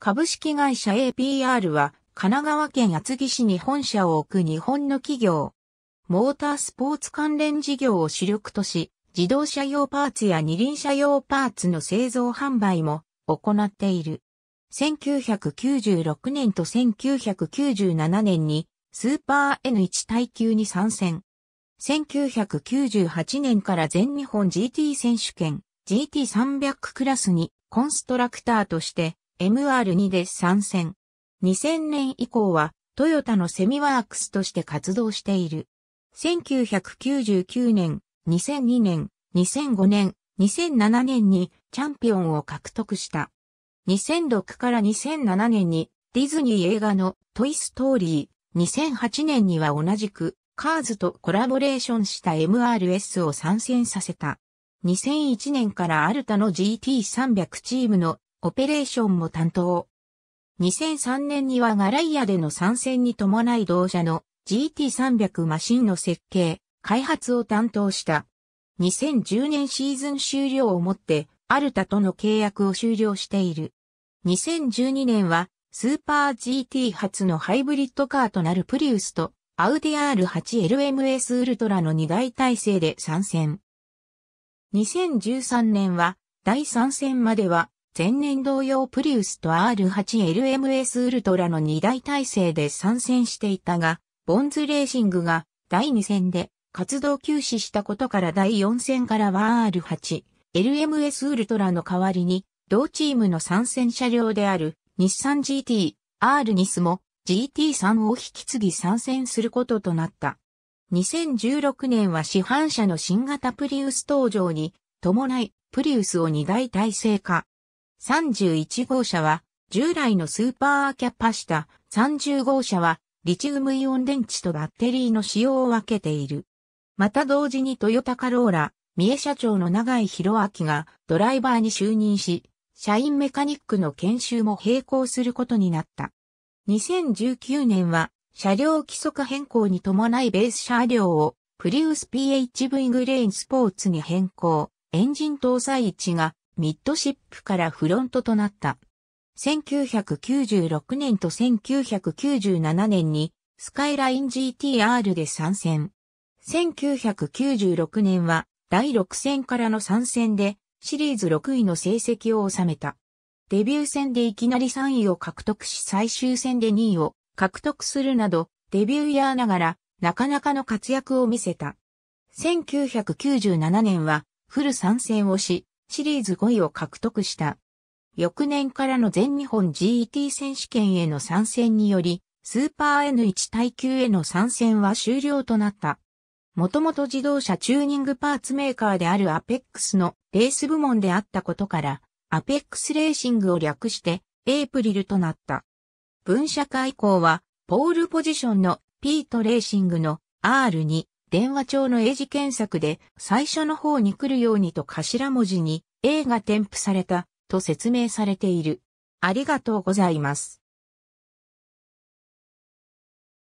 株式会社 APR は神奈川県厚木市に本社を置く日本の企業。モータースポーツ関連事業を主力とし、自動車用パーツや二輪車用パーツの製造販売も行っている。1996年と1997年にスーパー N1 耐久に参戦。1998年から全日本 GT 選手権 GT300 クラスにコンストラクターとして MR2 で参戦。2000年以降はトヨタのセミワークスとして活動している。1999年、2002年、2005年、2007年にチャンピオンを獲得した。2006から2007年にディズニー映画のトイストーリー、2008年には同じくカーズとコラボレーションした MRS を参戦させた。2001年からアルタの GT300 チームのオペレーションも担当。2003年にはガライアでの参戦に伴い同社の GT300 マシンの設計、開発を担当した。2010年シーズン終了をもって、アルタとの契約を終了している。2012年は、スーパー GT 初のハイブリッドカーとなるプリウスと、アウディ R8LMS ウルトラの2大体制で参戦。2013年は、第3戦までは、前年同様プリウスと R8LMS ウルトラの2台体制で参戦していたが、ボンズレーシングが第2戦で活動休止したことから第4戦からは R8、LMS ウルトラの代わりに、同チームの参戦車両である日産 GT、R ニスも GT3 を引き継ぎ参戦することとなった。2016年は市販車の新型プリウス登場に伴い、プリウスを2台体制化。31号車は従来のスーパーキャパシタ、30号車はリチウムイオン電池とバッテリーの使用を分けている。また同時にトヨタカローラ、三重社長の永井博明がドライバーに就任し、社員メカニックの研修も並行することになった。2019年は車両規則変更に伴いベース車両をプリウス PHV グレインスポーツに変更、エンジン搭載位置がミッドシップからフロントとなった。1996年と1997年にスカイライン GTR で参戦。1996年は第6戦からの参戦でシリーズ6位の成績を収めた。デビュー戦でいきなり3位を獲得し最終戦で2位を獲得するなどデビューイヤーながらなかなかの活躍を見せた。1997年はフル参戦をし、シリーズ5位を獲得した。翌年からの全日本 GT e 選手権への参戦により、スーパー N1 耐久への参戦は終了となった。もともと自動車チューニングパーツメーカーであるアペックスのレース部門であったことから、アペックスレーシングを略して、エイプリルとなった。分社会以降は、ポールポジションのピートレーシングの R2 電話帳の英字検索で最初の方に来るようにと頭文字に A が添付されたと説明されている。ありがとうございます。